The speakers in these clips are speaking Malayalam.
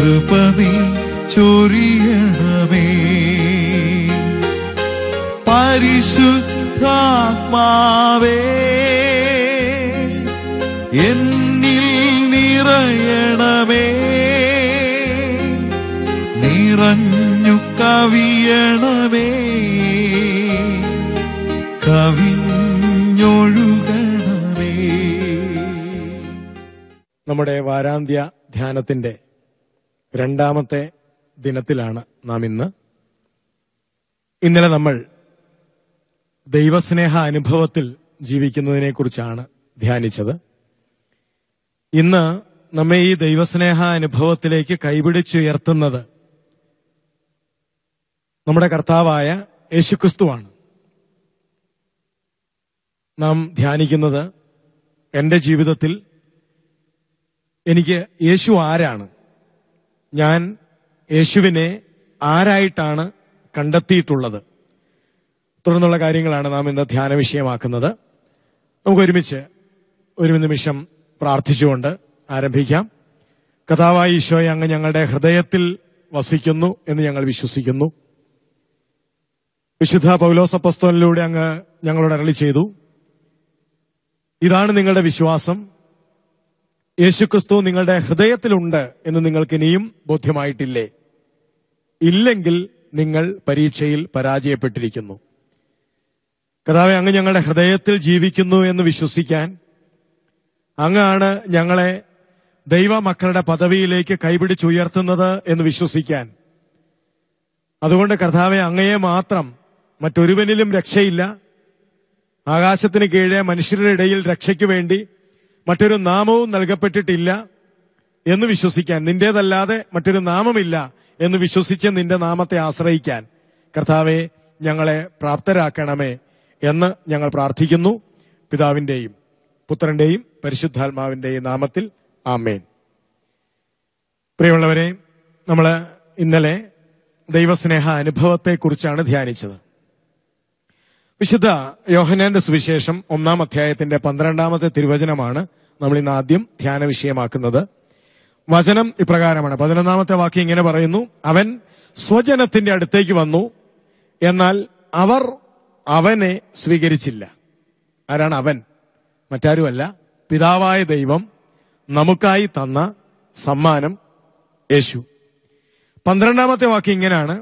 കൃപതി ചൊരിയണമേ പരിശുദ്ധാത്മാവേ എന്നിൽ നിറയണമേ നിറഞ്ഞു കവിയണമേ കവിഞ്ഞൊഴുകണമേ നമ്മുടെ വാരാന്ത്യ ധ്യാനത്തിന്റെ രണ്ടാമത്തെ ദിനത്തിലാണ് നാം ഇന്ന് ഇന്നലെ നമ്മൾ ദൈവസ്നേഹ അനുഭവത്തിൽ ജീവിക്കുന്നതിനെക്കുറിച്ചാണ് ധ്യാനിച്ചത് ഇന്ന് നമ്മെ ഈ ദൈവസ്നേഹ അനുഭവത്തിലേക്ക് കൈപിടിച്ചുയർത്തുന്നത് നമ്മുടെ കർത്താവായ യേശുക്രിസ്തുവാണ് നാം ധ്യാനിക്കുന്നത് എൻ്റെ ജീവിതത്തിൽ എനിക്ക് യേശു ആരാണ് ഞാൻ യേശുവിനെ ആരായിട്ടാണ് കണ്ടെത്തിയിട്ടുള്ളത് തുടർന്നുള്ള കാര്യങ്ങളാണ് നാം ഇന്ന് ധ്യാന വിഷയമാക്കുന്നത് നമുക്ക് ഒരുമിച്ച് ഒരു നിമിഷം പ്രാർത്ഥിച്ചുകൊണ്ട് ആരംഭിക്കാം കഥാവായി ഈശോയെ അങ്ങ് ഞങ്ങളുടെ ഹൃദയത്തിൽ വസിക്കുന്നു എന്ന് ഞങ്ങൾ വിശ്വസിക്കുന്നു വിശുദ്ധ പൗലോസപ്പസ്തോനിലൂടെ അങ്ങ് ഞങ്ങളോട് അരളി ചെയ്തു ഇതാണ് നിങ്ങളുടെ വിശ്വാസം യേശുക്രിസ്തു നിങ്ങളുടെ ഹൃദയത്തിലുണ്ട് എന്ന് നിങ്ങൾക്ക് ഇനിയും ബോധ്യമായിട്ടില്ലേ ഇല്ലെങ്കിൽ നിങ്ങൾ പരീക്ഷയിൽ പരാജയപ്പെട്ടിരിക്കുന്നു കഥാവ് അങ്ങ് ഞങ്ങളുടെ ഹൃദയത്തിൽ ജീവിക്കുന്നു എന്ന് വിശ്വസിക്കാൻ അങ്ങാണ് ഞങ്ങളെ ദൈവ മക്കളുടെ പദവിയിലേക്ക് കൈപിടിച്ചുയർത്തുന്നത് എന്ന് വിശ്വസിക്കാൻ അതുകൊണ്ട് കർത്താവെ അങ്ങയെ മാത്രം മറ്റൊരുവനിലും രക്ഷയില്ല ആകാശത്തിന് കീഴേ മനുഷ്യരുടെ ഇടയിൽ രക്ഷയ്ക്കു വേണ്ടി മറ്റൊരു നാമവും നൽകപ്പെട്ടിട്ടില്ല എന്ന് വിശ്വസിക്കാൻ നിന്റേതല്ലാതെ മറ്റൊരു നാമമില്ല എന്ന് വിശ്വസിച്ച് നിന്റെ നാമത്തെ ആശ്രയിക്കാൻ കർത്താവെ ഞങ്ങളെ പ്രാപ്തരാക്കണമേ എന്ന് ഞങ്ങൾ പ്രാർത്ഥിക്കുന്നു പിതാവിന്റെയും പുത്രന്റെയും പരിശുദ്ധാത്മാവിന്റെയും നാമത്തിൽ ആമേൻ പ്രിയമുള്ളവരെ നമ്മൾ ഇന്നലെ ദൈവസ്നേഹ അനുഭവത്തെക്കുറിച്ചാണ് ധ്യാനിച്ചത് വിശുദ്ധ യോഹനാന്റെ സുവിശേഷം ഒന്നാം അധ്യായത്തിന്റെ പന്ത്രണ്ടാമത്തെ തിരുവചനമാണ് നമ്മൾ ഇന്ന് ആദ്യം ധ്യാന വിഷയമാക്കുന്നത് വചനം ഇപ്രകാരമാണ് പതിനൊന്നാമത്തെ വാക്യം ഇങ്ങനെ പറയുന്നു അവൻ സ്വജനത്തിന്റെ അടുത്തേക്ക് വന്നു എന്നാൽ അവർ അവനെ സ്വീകരിച്ചില്ല ആരാണ് അവൻ മറ്റാരുമല്ല പിതാവായ ദൈവം നമുക്കായി തന്ന സമ്മാനം യേശു പന്ത്രണ്ടാമത്തെ വാക്യം ഇങ്ങനെയാണ്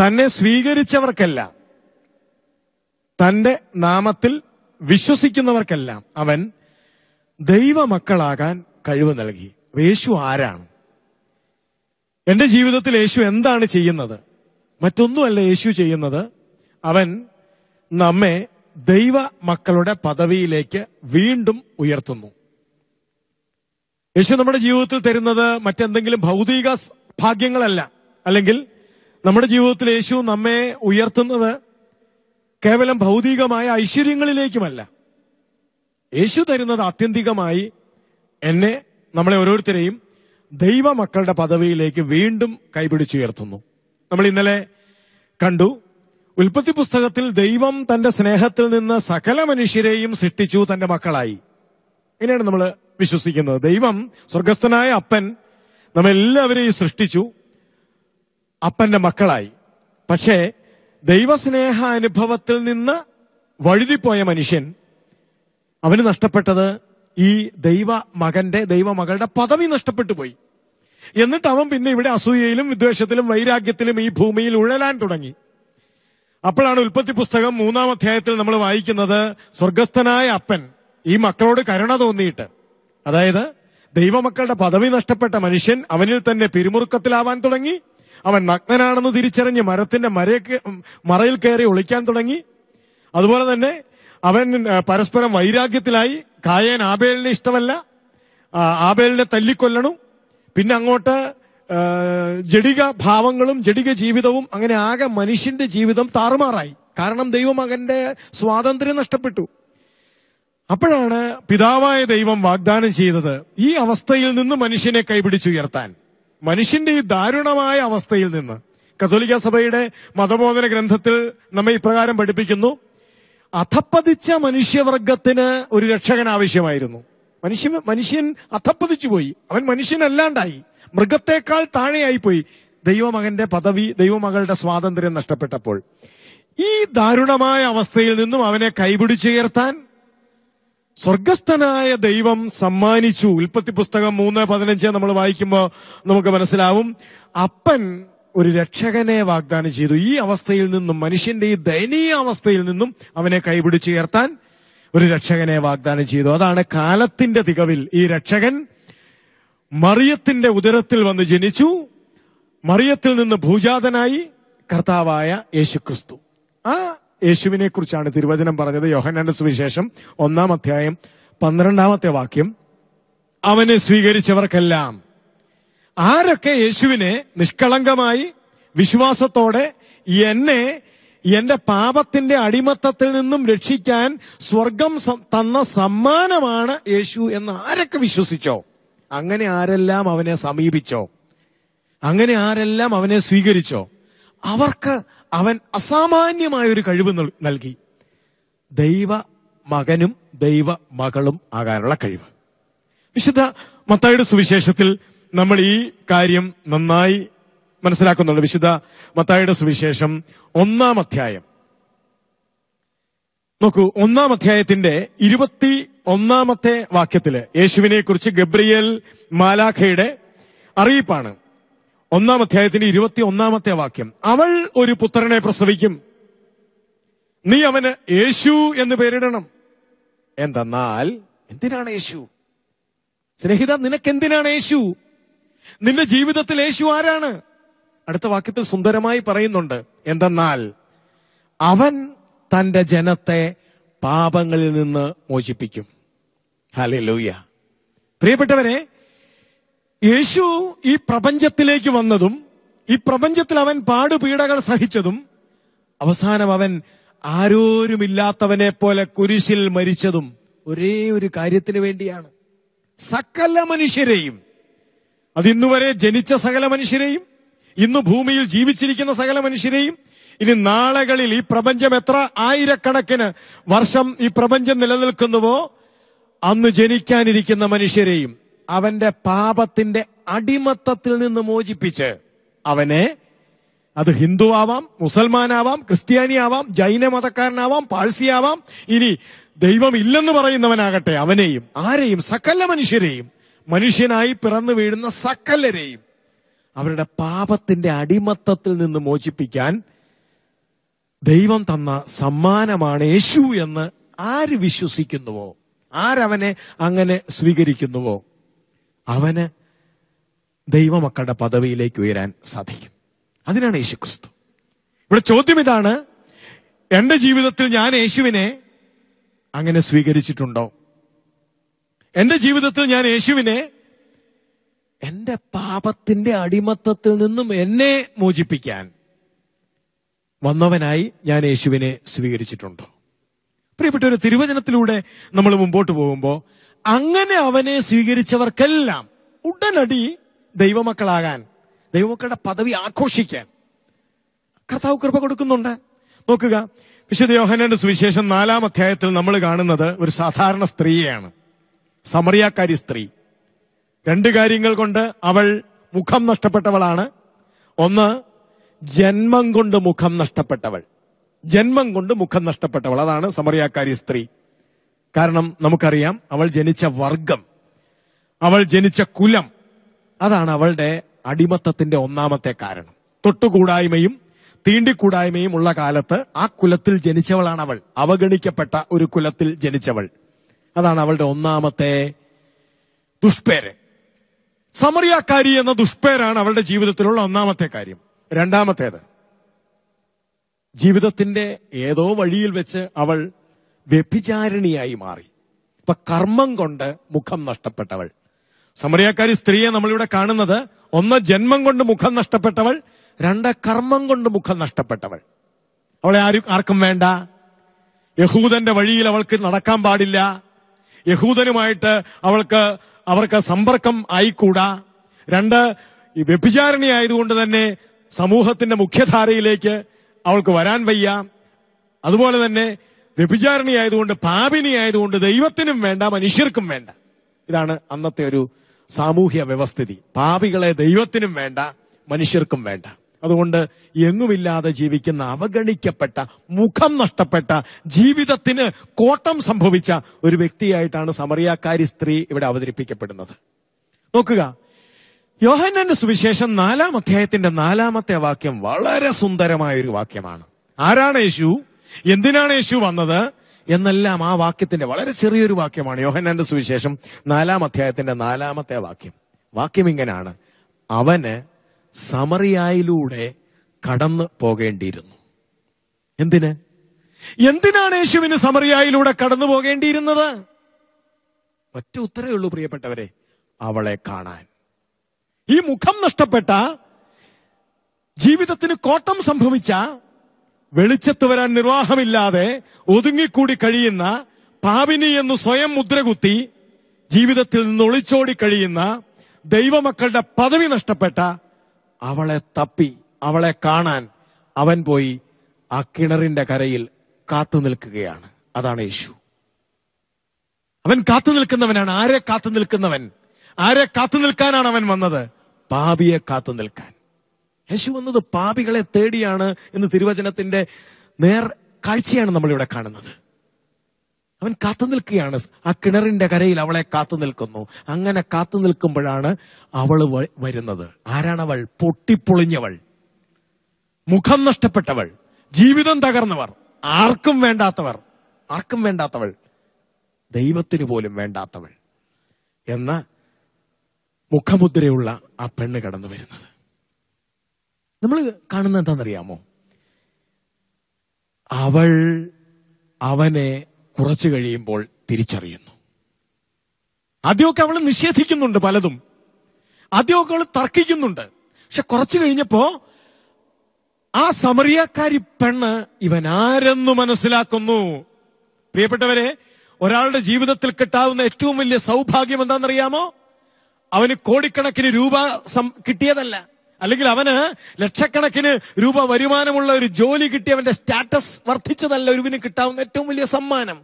തന്നെ സ്വീകരിച്ചവർക്കല്ല തന്റെ നാമത്തിൽ വിശ്വസിക്കുന്നവർക്കെല്ലാം അവൻ ദൈവമക്കളാകാൻ കഴിവ് നൽകി യേശു ആരാണ് എന്റെ ജീവിതത്തിൽ യേശു എന്താണ് ചെയ്യുന്നത് മറ്റൊന്നുമല്ല യേശു ചെയ്യുന്നത് അവൻ നമ്മെ ദൈവ മക്കളുടെ പദവിയിലേക്ക് വീണ്ടും ഉയർത്തുന്നു യേശു നമ്മുടെ ജീവിതത്തിൽ തരുന്നത് മറ്റെന്തെങ്കിലും ഭൗതിക ഭാഗ്യങ്ങളല്ല അല്ലെങ്കിൽ നമ്മുടെ ജീവിതത്തിൽ യേശു നമ്മെ ഉയർത്തുന്നത് കേവലം ഭൗതികമായ ഐശ്വര്യങ്ങളിലേക്കുമല്ല യേശു തരുന്നത് ആത്യന്തികമായി എന്നെ നമ്മളെ ഓരോരുത്തരെയും ദൈവമക്കളുടെ പദവിയിലേക്ക് വീണ്ടും കൈപിടിച്ചുയർത്തുന്നു നമ്മൾ ഇന്നലെ കണ്ടു ഉൽപ്പത്തി പുസ്തകത്തിൽ ദൈവം തന്റെ സ്നേഹത്തിൽ നിന്ന് സകല മനുഷ്യരെയും സൃഷ്ടിച്ചു തന്റെ മക്കളായി ഇങ്ങനെയാണ് നമ്മൾ വിശ്വസിക്കുന്നത് ദൈവം സ്വർഗസ്ഥനായ അപ്പൻ നമ്മെല്ലാവരെയും സൃഷ്ടിച്ചു അപ്പന്റെ മക്കളായി പക്ഷേ ദൈവസ്നേഹ അനുഭവത്തിൽ നിന്ന് വഴുതിപ്പോയ മനുഷ്യൻ അവന് നഷ്ടപ്പെട്ടത് ഈ ദൈവ മകന്റെ ദൈവ മകളുടെ പദവി നഷ്ടപ്പെട്ടു പോയി എന്നിട്ട് അവൻ പിന്നെ ഇവിടെ അസൂയയിലും വിദ്വേഷത്തിലും വൈരാഗ്യത്തിലും ഈ ഭൂമിയിൽ ഉഴലാൻ തുടങ്ങി അപ്പോഴാണ് ഉൽപ്പത്തി പുസ്തകം മൂന്നാം അധ്യായത്തിൽ നമ്മൾ വായിക്കുന്നത് സ്വർഗസ്ഥനായ അപ്പൻ ഈ മക്കളോട് കരുണ തോന്നിയിട്ട് അതായത് ദൈവമക്കളുടെ പദവി നഷ്ടപ്പെട്ട മനുഷ്യൻ അവനിൽ തന്നെ പിരിമുറുക്കത്തിലാവാൻ തുടങ്ങി അവൻ നഗ്നനാണെന്ന് തിരിച്ചറിഞ്ഞ് മരത്തിന്റെ മരയ്ക്ക് മറയിൽ കയറി ഒളിക്കാൻ തുടങ്ങി അതുപോലെ തന്നെ അവൻ പരസ്പരം വൈരാഗ്യത്തിലായി കായേൻ ആബേലിനെ ഇഷ്ടമല്ല ആബേലിനെ തല്ലിക്കൊല്ലണം പിന്നെ അങ്ങോട്ട് ജഡിക ഭാവങ്ങളും ജഡിക ജീവിതവും അങ്ങനെ ആകെ മനുഷ്യന്റെ ജീവിതം താറുമാറായി കാരണം ദൈവം അകന്റെ സ്വാതന്ത്ര്യം നഷ്ടപ്പെട്ടു അപ്പോഴാണ് പിതാവായ ദൈവം വാഗ്ദാനം ചെയ്തത് ഈ അവസ്ഥയിൽ നിന്ന് മനുഷ്യനെ കൈപിടിച്ചുയർത്താൻ മനുഷ്യന്റെ ഈ ദാരുണമായ അവസ്ഥയിൽ നിന്ന് കത്തോലിക്ക സഭയുടെ മതബോധന ഗ്രന്ഥത്തിൽ നമ്മെ ഇപ്രകാരം പഠിപ്പിക്കുന്നു അധപ്പതിച്ച മനുഷ്യവർഗത്തിന് ഒരു രക്ഷകൻ ആവശ്യമായിരുന്നു മനുഷ്യ മനുഷ്യൻ അധപ്പതിച്ചു പോയി അവൻ മനുഷ്യനല്ലാണ്ടായി മൃഗത്തെക്കാൾ പോയി ദൈവമകന്റെ പദവി ദൈവമകളുടെ സ്വാതന്ത്ര്യം നഷ്ടപ്പെട്ടപ്പോൾ ഈ ദാരുണമായ അവസ്ഥയിൽ നിന്നും അവനെ കൈപിടിച്ചുയർത്താൻ സ്വർഗസ്ഥനായ ദൈവം സമ്മാനിച്ചു ഉൽപ്പത്തി പുസ്തകം മൂന്ന് പതിനഞ്ച് നമ്മൾ വായിക്കുമ്പോൾ നമുക്ക് മനസ്സിലാവും അപ്പൻ ഒരു രക്ഷകനെ വാഗ്ദാനം ചെയ്തു ഈ അവസ്ഥയിൽ നിന്നും മനുഷ്യന്റെ ഈ ദയനീയ അവസ്ഥയിൽ നിന്നും അവനെ കൈപിടിച്ചുയർത്താൻ ഒരു രക്ഷകനെ വാഗ്ദാനം ചെയ്തു അതാണ് കാലത്തിന്റെ തികവിൽ ഈ രക്ഷകൻ മറിയത്തിന്റെ ഉദരത്തിൽ വന്ന് ജനിച്ചു മറിയത്തിൽ നിന്ന് ഭൂജാതനായി കർത്താവായ യേശുക്രിസ്തു ആ യേശുവിനെ കുറിച്ചാണ് തിരുവചനം പറഞ്ഞത് യോഹന്നാന്റെ സുവിശേഷം ഒന്നാം അധ്യായം പന്ത്രണ്ടാമത്തെ വാക്യം അവനെ സ്വീകരിച്ചവർക്കെല്ലാം ആരൊക്കെ യേശുവിനെ നിഷ്കളങ്കമായി വിശ്വാസത്തോടെ എന്നെ എന്റെ പാപത്തിന്റെ അടിമത്തത്തിൽ നിന്നും രക്ഷിക്കാൻ സ്വർഗം തന്ന സമ്മാനമാണ് യേശു എന്ന് ആരൊക്കെ വിശ്വസിച്ചോ അങ്ങനെ ആരെല്ലാം അവനെ സമീപിച്ചോ അങ്ങനെ ആരെല്ലാം അവനെ സ്വീകരിച്ചോ അവർക്ക് അവൻ അസാമാന്യമായ ഒരു കഴിവ് നൽകി ദൈവ മകനും ദൈവ മകളും ആകാനുള്ള കഴിവ് വിശുദ്ധ മത്തായുടെ സുവിശേഷത്തിൽ നമ്മൾ ഈ കാര്യം നന്നായി മനസ്സിലാക്കുന്നുണ്ട് വിശുദ്ധ മത്തായുടെ സുവിശേഷം ഒന്നാം അധ്യായം നോക്കൂ ഒന്നാം അധ്യായത്തിന്റെ ഇരുപത്തി ഒന്നാമത്തെ വാക്യത്തില് യേശുവിനെ കുറിച്ച് ഗബ്രിയേൽ മാലാഖയുടെ അറിയിപ്പാണ് ഒന്നാം അധ്യായത്തിന്റെ ഇരുപത്തി ഒന്നാമത്തെ വാക്യം അവൾ ഒരു പുത്രനെ പ്രസവിക്കും നീ അവന് യേശു എന്ന് പേരിടണം എന്തെന്നാൽ എന്തിനാണ് യേശു സ്നേഹിത നിനക്കെന്തിനാണ് യേശു നിന്റെ ജീവിതത്തിൽ യേശു ആരാണ് അടുത്ത വാക്യത്തിൽ സുന്ദരമായി പറയുന്നുണ്ട് എന്തെന്നാൽ അവൻ തന്റെ ജനത്തെ പാപങ്ങളിൽ നിന്ന് മോചിപ്പിക്കും ഹലൂയ പ്രിയപ്പെട്ടവരെ യേശു ഈ പ്രപഞ്ചത്തിലേക്ക് വന്നതും ഈ പ്രപഞ്ചത്തിൽ അവൻ പാടുപീഡകൾ സഹിച്ചതും അവസാനം അവൻ ആരോരുമില്ലാത്തവനെ പോലെ കുരിശിൽ മരിച്ചതും ഒരേ ഒരു കാര്യത്തിന് വേണ്ടിയാണ് സകല മനുഷ്യരെയും അതിന്നുവരെ ജനിച്ച സകല മനുഷ്യരെയും ഇന്ന് ഭൂമിയിൽ ജീവിച്ചിരിക്കുന്ന സകല മനുഷ്യരെയും ഇനി നാളകളിൽ ഈ പ്രപഞ്ചം എത്ര ആയിരക്കണക്കിന് വർഷം ഈ പ്രപഞ്ചം നിലനിൽക്കുന്നുവോ അന്ന് ജനിക്കാനിരിക്കുന്ന മനുഷ്യരെയും അവന്റെ പാപത്തിന്റെ അടിമത്തത്തിൽ നിന്ന് മോചിപ്പിച്ച് അവനെ അത് ഹിന്ദു ആവാം മുസൽമാനാവാം ക്രിസ്ത്യാനിയാവാം ജൈന മതക്കാരനാവാം പാഴ്സിയാവാം ഇനി ദൈവം ഇല്ലെന്ന് പറയുന്നവനാകട്ടെ അവനെയും ആരെയും സകല മനുഷ്യരെയും മനുഷ്യനായി പിറന്നു വീഴുന്ന സകലരെയും അവരുടെ പാപത്തിന്റെ അടിമത്തത്തിൽ നിന്ന് മോചിപ്പിക്കാൻ ദൈവം തന്ന സമ്മാനമാണ് യേശു എന്ന് ആര് വിശ്വസിക്കുന്നുവോ ആരവനെ അങ്ങനെ സ്വീകരിക്കുന്നുവോ അവന് ദൈവമക്കളുടെ പദവിയിലേക്ക് ഉയരാൻ സാധിക്കും അതിനാണ് യേശുക്രിസ്തു ഇവിടെ ചോദ്യം ഇതാണ് എന്റെ ജീവിതത്തിൽ ഞാൻ യേശുവിനെ അങ്ങനെ സ്വീകരിച്ചിട്ടുണ്ടോ എന്റെ ജീവിതത്തിൽ ഞാൻ യേശുവിനെ എന്റെ പാപത്തിന്റെ അടിമത്തത്തിൽ നിന്നും എന്നെ മോചിപ്പിക്കാൻ വന്നവനായി ഞാൻ യേശുവിനെ സ്വീകരിച്ചിട്ടുണ്ട് പ്രിയപ്പെട്ട ഒരു തിരുവചനത്തിലൂടെ നമ്മൾ മുമ്പോട്ട് പോകുമ്പോൾ അങ്ങനെ അവനെ സ്വീകരിച്ചവർക്കെല്ലാം ഉടനടി ദൈവമക്കളാകാൻ ദൈവമക്കളുടെ പദവി ആഘോഷിക്കാൻ കർത്താവ് കൃപ കൊടുക്കുന്നുണ്ട് നോക്കുക വിശുദ്ധ യോഹനന്റെ സുവിശേഷം നാലാം അധ്യായത്തിൽ നമ്മൾ കാണുന്നത് ഒരു സാധാരണ സ്ത്രീയാണ് സമറിയാക്കാരി സ്ത്രീ രണ്ട് കാര്യങ്ങൾ കൊണ്ട് അവൾ മുഖം നഷ്ടപ്പെട്ടവളാണ് ഒന്ന് ജന്മം കൊണ്ട് മുഖം നഷ്ടപ്പെട്ടവൾ ജന്മം കൊണ്ട് മുഖം നഷ്ടപ്പെട്ടവൾ അതാണ് സമറിയാക്കാരി സ്ത്രീ കാരണം നമുക്കറിയാം അവൾ ജനിച്ച വർഗം അവൾ ജനിച്ച കുലം അതാണ് അവളുടെ അടിമത്തത്തിന്റെ ഒന്നാമത്തെ കാരണം തൊട്ടുകൂടായ്മയും തീണ്ടിക്കൂടായ്മയും ഉള്ള കാലത്ത് ആ കുലത്തിൽ ജനിച്ചവളാണ് അവൾ അവഗണിക്കപ്പെട്ട ഒരു കുലത്തിൽ ജനിച്ചവൾ അതാണ് അവളുടെ ഒന്നാമത്തെ ദുഷ്പേര് സമറിയാക്കാരി എന്ന ദുഷ്പേരാണ് അവളുടെ ജീവിതത്തിലുള്ള ഒന്നാമത്തെ കാര്യം രണ്ടാമത്തേത് ജീവിതത്തിന്റെ ഏതോ വഴിയിൽ വെച്ച് അവൾ വ്യഭിചാരിണിയായി മാറി ഇപ്പൊ കർമ്മം കൊണ്ട് മുഖം നഷ്ടപ്പെട്ടവൾ സമറിയാക്കാരി സ്ത്രീയെ നമ്മളിവിടെ കാണുന്നത് ഒന്ന് ജന്മം കൊണ്ട് മുഖം നഷ്ടപ്പെട്ടവൾ രണ്ട് കർമ്മം കൊണ്ട് മുഖം നഷ്ടപ്പെട്ടവൾ അവളെ ആരും ആർക്കും വേണ്ട യഹൂദന്റെ വഴിയിൽ അവൾക്ക് നടക്കാൻ പാടില്ല യഹൂദനുമായിട്ട് അവൾക്ക് അവർക്ക് സമ്പർക്കം ആയിക്കൂടാ രണ്ട് ആയതുകൊണ്ട് തന്നെ സമൂഹത്തിന്റെ മുഖ്യധാരയിലേക്ക് അവൾക്ക് വരാൻ വയ്യ അതുപോലെ തന്നെ ആയതുകൊണ്ട് പാപിനി ആയതുകൊണ്ട് ദൈവത്തിനും വേണ്ട മനുഷ്യർക്കും വേണ്ട ഇതാണ് അന്നത്തെ ഒരു സാമൂഹ്യ വ്യവസ്ഥിതി പാപികളെ ദൈവത്തിനും വേണ്ട മനുഷ്യർക്കും വേണ്ട അതുകൊണ്ട് എങ്ങുമില്ലാതെ ജീവിക്കുന്ന അവഗണിക്കപ്പെട്ട മുഖം നഷ്ടപ്പെട്ട ജീവിതത്തിന് കോട്ടം സംഭവിച്ച ഒരു വ്യക്തിയായിട്ടാണ് സമറിയാക്കാരി സ്ത്രീ ഇവിടെ അവതരിപ്പിക്കപ്പെടുന്നത് നോക്കുക യോഹന്നന്റെ സുവിശേഷം നാലാം അധ്യായത്തിന്റെ നാലാമത്തെ വാക്യം വളരെ സുന്ദരമായ ഒരു വാക്യമാണ് ആരാണ് യേശു എന്തിനാണ് യേശു വന്നത് എന്നെല്ലാം ആ വാക്യത്തിന്റെ വളരെ ചെറിയൊരു വാക്യമാണ് യോഹന്നാന്റെ സുവിശേഷം നാലാം അധ്യായത്തിന്റെ നാലാമത്തെ വാക്യം വാക്യം ഇങ്ങനെയാണ് അവന് സമറിയായിലൂടെ കടന്നു പോകേണ്ടിയിരുന്നു എന്തിന് എന്തിനാണ് യേശുവിന് സമറിയായിലൂടെ കടന്നു പോകേണ്ടിയിരുന്നത് ഒറ്റ ഉത്തരേ ഉള്ളൂ പ്രിയപ്പെട്ടവരെ അവളെ കാണാൻ ഈ മുഖം നഷ്ടപ്പെട്ട ജീവിതത്തിന് കോട്ടം സംഭവിച്ച വെളിച്ചത്ത് വരാൻ നിർവാഹമില്ലാതെ ഒതുങ്ങിക്കൂടി കഴിയുന്ന പാപിനി എന്ന് സ്വയം മുദ്രകുത്തി ജീവിതത്തിൽ നിന്ന് ഒളിച്ചോടി കഴിയുന്ന ദൈവമക്കളുടെ പദവി നഷ്ടപ്പെട്ട അവളെ തപ്പി അവളെ കാണാൻ അവൻ പോയി ആ കിണറിന്റെ കരയിൽ കാത്തു നിൽക്കുകയാണ് അതാണ് യേശു അവൻ കാത്തു നിൽക്കുന്നവനാണ് ആരെ കാത്തു നിൽക്കുന്നവൻ ആരെ കാത്തു നിൽക്കാനാണ് അവൻ വന്നത് പാപിയെ കാത്തു നിൽക്കാൻ യേശു വന്നത് പാപികളെ തേടിയാണ് എന്ന് തിരുവചനത്തിന്റെ നേർ കാഴ്ചയാണ് നമ്മളിവിടെ കാണുന്നത് അവൻ കാത്തു നിൽക്കുകയാണ് ആ കിണറിന്റെ കരയിൽ അവളെ കാത്തു നിൽക്കുന്നു അങ്ങനെ കാത്തു നിൽക്കുമ്പോഴാണ് അവൾ വരുന്നത് ആരാണവൾ പൊട്ടിപ്പൊളിഞ്ഞവൾ മുഖം നഷ്ടപ്പെട്ടവൾ ജീവിതം തകർന്നവർ ആർക്കും വേണ്ടാത്തവർ ആർക്കും വേണ്ടാത്തവൾ ദൈവത്തിന് പോലും വേണ്ടാത്തവൾ എന്ന മുഖമുദ്രയുള്ള ആ പെണ്ണ് കടന്നു വരുന്നത് നമ്മൾ കാണുന്നത് എന്താണെന്നറിയാമോ അവൾ അവനെ കുറച്ചു കഴിയുമ്പോൾ തിരിച്ചറിയുന്നു ആദ്യമൊക്കെ അവൾ നിഷേധിക്കുന്നുണ്ട് പലതും ആദ്യമൊക്കെ അവൾ തർക്കിക്കുന്നുണ്ട് പക്ഷെ കുറച്ചു കഴിഞ്ഞപ്പോ ആ സമറിയക്കാരി പെണ്ണ് ഇവൻ ആരെന്നു മനസ്സിലാക്കുന്നു പ്രിയപ്പെട്ടവരെ ഒരാളുടെ ജീവിതത്തിൽ കിട്ടാവുന്ന ഏറ്റവും വലിയ സൗഭാഗ്യം എന്താണെന്നറിയാമോ അവന് കോടിക്കണക്കിന് രൂപ കിട്ടിയതല്ല അല്ലെങ്കിൽ അവന് ലക്ഷക്കണക്കിന് രൂപ വരുമാനമുള്ള ഒരു ജോലി കിട്ടിയവന്റെ സ്റ്റാറ്റസ് വർദ്ധിച്ചതല്ല ഒരുവിന് കിട്ടാവുന്ന ഏറ്റവും വലിയ സമ്മാനം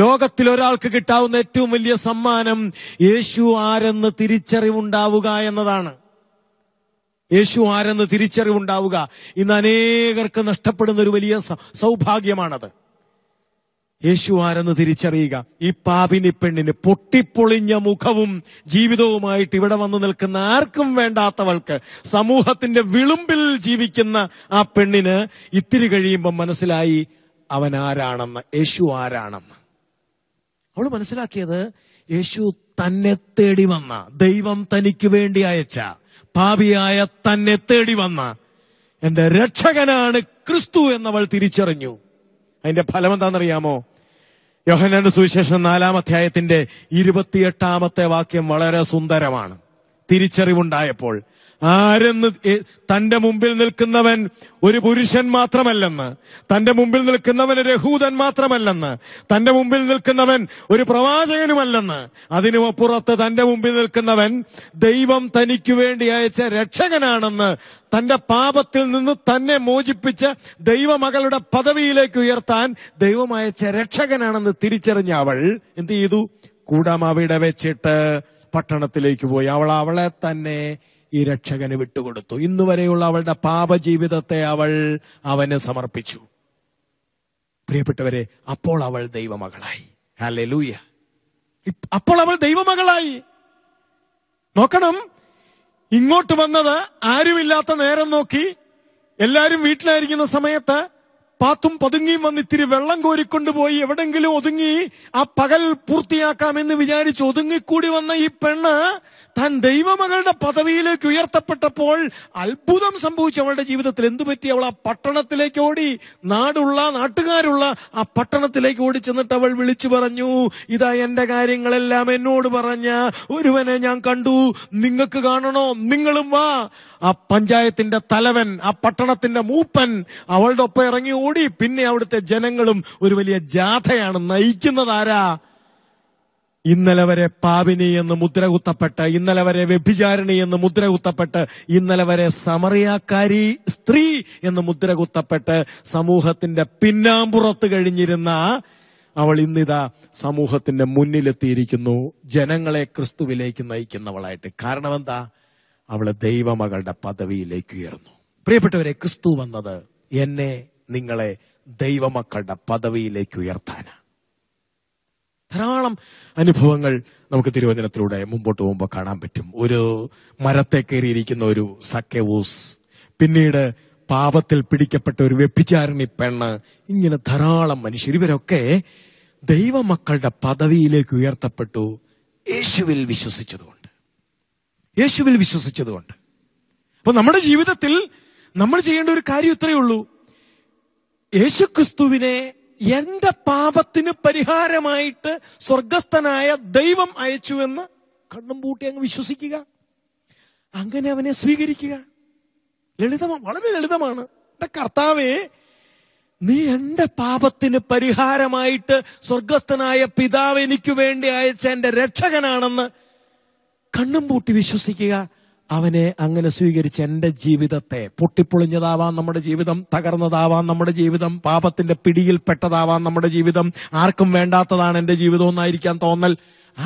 ലോകത്തിൽ ഒരാൾക്ക് കിട്ടാവുന്ന ഏറ്റവും വലിയ സമ്മാനം യേശു ആരെന്ന് തിരിച്ചറിവുണ്ടാവുക എന്നതാണ് യേശു ആരെന്ന് തിരിച്ചറിവുണ്ടാവുക ഇന്ന് അനേകർക്ക് നഷ്ടപ്പെടുന്ന ഒരു വലിയ സൗഭാഗ്യമാണത് യേശു ആരെന്ന് തിരിച്ചറിയുക ഈ പാപിനി പെണ്ണിന് പൊട്ടിപ്പൊളിഞ്ഞ മുഖവും ജീവിതവുമായിട്ട് ഇവിടെ വന്നു നിൽക്കുന്ന ആർക്കും വേണ്ടാത്തവൾക്ക് സമൂഹത്തിന്റെ വിളുമ്പിൽ ജീവിക്കുന്ന ആ പെണ്ണിന് ഇത്തിരി കഴിയുമ്പം മനസ്സിലായി അവൻ ആരാണെന്ന് യേശു ആരാണെന്ന് അവൾ മനസ്സിലാക്കിയത് യേശു തന്നെ തേടി വന്ന ദൈവം തനിക്ക് വേണ്ടി അയച്ച പാപിയായ തന്നെ തേടി വന്ന എന്റെ രക്ഷകനാണ് ക്രിസ്തു എന്നവൾ തിരിച്ചറിഞ്ഞു അതിന്റെ ഫലം എന്താണെന്നറിയാമോ യോഹനന്റെ സുവിശേഷം നാലാം അധ്യായത്തിന്റെ ഇരുപത്തിയെട്ടാമത്തെ വാക്യം വളരെ സുന്ദരമാണ് തിരിച്ചറിവുണ്ടായപ്പോൾ ആരെന്ന് തന്റെ മുമ്പിൽ നിൽക്കുന്നവൻ ഒരു പുരുഷൻ മാത്രമല്ലെന്ന് തന്റെ മുമ്പിൽ നിൽക്കുന്നവൻ ഒരു യഹൂദൻ മാത്രമല്ലെന്ന് തന്റെ മുമ്പിൽ നിൽക്കുന്നവൻ ഒരു പ്രവാചകനുമല്ലെന്ന് അതിനുമപ്പുറത്ത് തന്റെ മുമ്പിൽ നിൽക്കുന്നവൻ ദൈവം തനിക്ക് വേണ്ടി അയച്ച രക്ഷകനാണെന്ന് തന്റെ പാപത്തിൽ നിന്ന് തന്നെ മോചിപ്പിച്ച ദൈവമകളുടെ പദവിയിലേക്ക് ഉയർത്താൻ ദൈവം അയച്ച രക്ഷകനാണെന്ന് തിരിച്ചറിഞ്ഞ അവൾ എന്ത് ചെയ്തു കൂടാമാവിടെ വെച്ചിട്ട് പട്ടണത്തിലേക്ക് പോയി അവൾ അവളെ തന്നെ ഈ രക്ഷകന് വിട്ടുകൊടുത്തു ഇന്നുവരെയുള്ള അവളുടെ പാപജീവിതത്തെ അവൾ അവന് സമർപ്പിച്ചു പ്രിയപ്പെട്ടവരെ അപ്പോൾ അവൾ ദൈവമകളായി ഹലൂയ അപ്പോൾ അവൾ ദൈവമകളായി നോക്കണം ഇങ്ങോട്ട് വന്നത് ആരുമില്ലാത്ത നേരം നോക്കി എല്ലാരും വീട്ടിലായിരിക്കുന്ന സമയത്ത് പാത്തും പതുങ്ങിയും വന്ന് ഇത്തിരി വെള്ളം കോരിക്കൊണ്ടുപോയി എവിടെങ്കിലും ഒതുങ്ങി ആ പകൽ പൂർത്തിയാക്കാമെന്ന് വിചാരിച്ച് ഒതുങ്ങിക്കൂടി വന്ന ഈ പെണ്ണ് താൻ ദൈവമകളുടെ പദവിയിലേക്ക് ഉയർത്തപ്പെട്ടപ്പോൾ അത്ഭുതം സംഭവിച്ചു അവളുടെ ജീവിതത്തിൽ എന്തു പറ്റി അവൾ ആ പട്ടണത്തിലേക്ക് ഓടി നാടുള്ള നാട്ടുകാരുള്ള ആ പട്ടണത്തിലേക്ക് ഓടി ചെന്നിട്ട് അവൾ വിളിച്ചു പറഞ്ഞു ഇതാ എന്റെ കാര്യങ്ങളെല്ലാം എന്നോട് പറഞ്ഞ ഒരുവനെ ഞാൻ കണ്ടു നിങ്ങൾക്ക് കാണണോ നിങ്ങളും വാ ആ പഞ്ചായത്തിന്റെ തലവൻ ആ പട്ടണത്തിന്റെ മൂപ്പൻ അവളുടെ ഒപ്പം ഇറങ്ങി ഓടി കൂടി പിന്നെ അവിടുത്തെ ജനങ്ങളും ഒരു വലിയ ജാഥയാണ് നയിക്കുന്നത് ആരാ ഇന്നലെ വരെ പാപിനി എന്ന് മുദ്ര കുത്തപ്പെട്ട് ഇന്നലെ വരെ വ്യഭിചാരണി എന്ന് മുദ്ര കുത്തപ്പെട്ട് ഇന്നലെ വരെ സമറിയാക്കാരി സ്ത്രീ എന്ന് മുദ്ര കുത്തപ്പെട്ട് സമൂഹത്തിന്റെ പിന്നാമ്പുറത്ത് കഴിഞ്ഞിരുന്ന അവൾ ഇന്നിതാ സമൂഹത്തിന്റെ മുന്നിലെത്തിയിരിക്കുന്നു ജനങ്ങളെ ക്രിസ്തുവിലേക്ക് നയിക്കുന്നവളായിട്ട് കാരണം എന്താ അവള് ദൈവമകളുടെ പദവിയിലേക്ക് ഉയർന്നു പ്രിയപ്പെട്ടവരെ ക്രിസ്തു വന്നത് എന്നെ നിങ്ങളെ ദൈവമക്കളുടെ പദവിയിലേക്ക് ഉയർത്താനാണ് ധാരാളം അനുഭവങ്ങൾ നമുക്ക് തിരുവചനത്തിലൂടെ മുമ്പോട്ട് പോകുമ്പോൾ കാണാൻ പറ്റും ഒരു മരത്തെ കയറിയിരിക്കുന്ന ഒരു സക്കേവൂസ് പിന്നീട് പാപത്തിൽ പിടിക്കപ്പെട്ട ഒരു വ്യഭിചാരണി പെണ്ണ് ഇങ്ങനെ ധാരാളം മനുഷ്യർ ഇവരൊക്കെ ദൈവമക്കളുടെ പദവിയിലേക്ക് ഉയർത്തപ്പെട്ടു യേശുവിൽ വിശ്വസിച്ചതുകൊണ്ട് യേശുവിൽ വിശ്വസിച്ചതുകൊണ്ട് അപ്പൊ നമ്മുടെ ജീവിതത്തിൽ നമ്മൾ ചെയ്യേണ്ട ഒരു കാര്യം ഇത്രയേ ഉള്ളൂ യേശുക്രിസ്തുവിനെ എന്റെ പാപത്തിന് പരിഹാരമായിട്ട് സ്വർഗസ്ഥനായ ദൈവം അയച്ചു എന്ന് കണ്ണും പൂട്ടി അങ്ങ് വിശ്വസിക്കുക അങ്ങനെ അവനെ സ്വീകരിക്കുക ലളിതമാണ് വളരെ ലളിതമാണ് എന്റെ കർത്താവേ നീ എന്റെ പാപത്തിന് പരിഹാരമായിട്ട് സ്വർഗസ്ഥനായ പിതാവ് എനിക്ക് വേണ്ടി അയച്ച എന്റെ രക്ഷകനാണെന്ന് കണ്ണും പൂട്ടി വിശ്വസിക്കുക അവനെ അങ്ങനെ സ്വീകരിച്ച എന്റെ ജീവിതത്തെ പൊട്ടിപ്പൊളിഞ്ഞതാവാം നമ്മുടെ ജീവിതം തകർന്നതാവാം നമ്മുടെ ജീവിതം പാപത്തിന്റെ പിടിയിൽപ്പെട്ടതാവാം നമ്മുടെ ജീവിതം ആർക്കും വേണ്ടാത്തതാണ് എന്റെ ജീവിതം എന്നായിരിക്കാൻ തോന്നൽ